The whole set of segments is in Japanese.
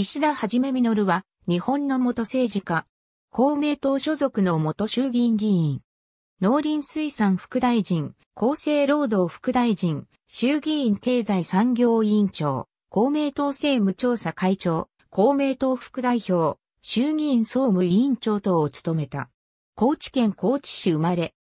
石田はじめ実は、日本の元政治家、公明党所属の元衆議院議員、農林水産副大臣、厚生労働副大臣、衆議院経済産業委員長、公明党政務調査会長、公明党副代表、衆議院総務委員長等を務めた。高知県高知市生まれ。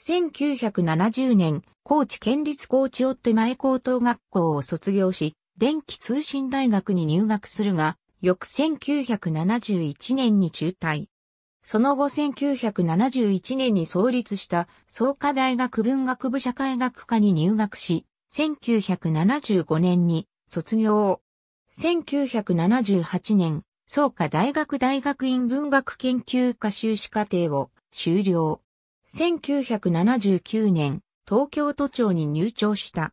1970年、高知県立高知夫て前高等学校を卒業し、電気通信大学に入学するが、翌1971年に中退。その後1971年に創立した創価大学文学部社会学科に入学し、1975年に卒業。1978年、創価大学大学院文学研究科修士課程を修了。1979年、東京都庁に入庁した。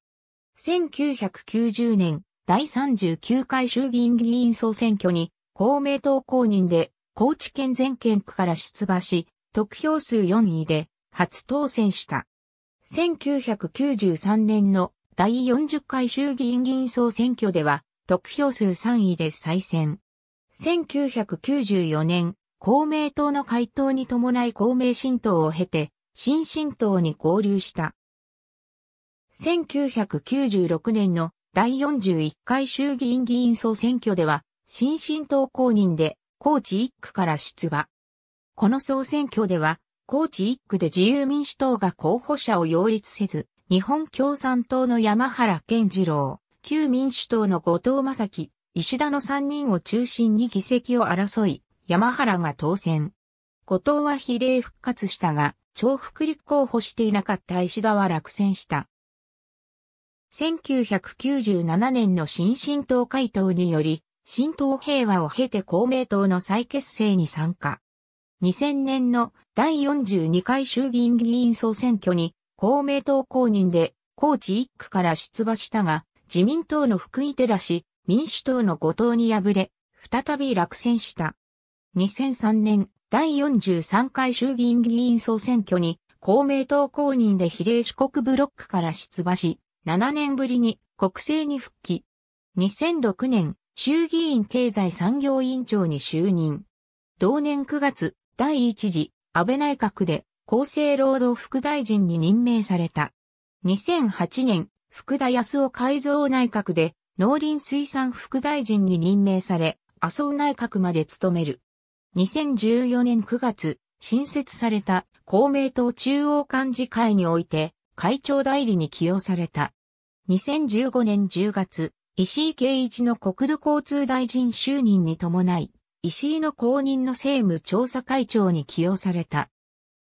1990年、第39回衆議院議員総選挙に公明党公認で高知県全県区から出馬し、得票数4位で初当選した。1993年の第40回衆議院議員総選挙では得票数3位で再選。1994年、公明党の回答に伴い公明新党を経て、新新党に合流した。1996年の第41回衆議院議員総選挙では、新進党公認で、高知1区から出馬。この総選挙では、高知1区で自由民主党が候補者を擁立せず、日本共産党の山原健次郎、旧民主党の後藤正樹、石田の3人を中心に議席を争い、山原が当選。後藤は比例復活したが、重複立候補していなかった石田は落選した。1997年の新進党回答により、新党平和を経て公明党の再結成に参加。2000年の第42回衆議院議員総選挙に公明党公認で高知1区から出馬したが、自民党の福井寺氏、民主党の後藤に敗れ、再び落選した。2003年第43回衆議院議員総選挙に公明党公認で比例四国ブロックから出馬し、7年ぶりに国政に復帰。2006年、衆議院経済産業委員長に就任。同年9月、第1次安倍内閣で厚生労働副大臣に任命された。2008年、福田康夫改造内閣で農林水産副大臣に任命され、麻生内閣まで務める。2014年9月、新設された公明党中央幹事会において、会長代理に起用された。2015年10月、石井啓一の国土交通大臣就任に伴い、石井の公認の政務調査会長に起用された。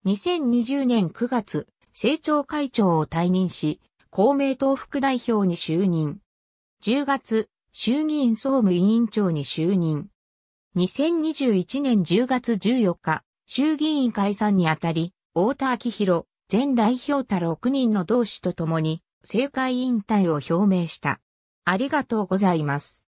2020年9月、政調会長を退任し、公明党副代表に就任。10月、衆議院総務委員長に就任。2021年10月14日、衆議院解散にあたり、太田昭弘、全代表た6人の同志と共に、政界引退を表明した。ありがとうございます。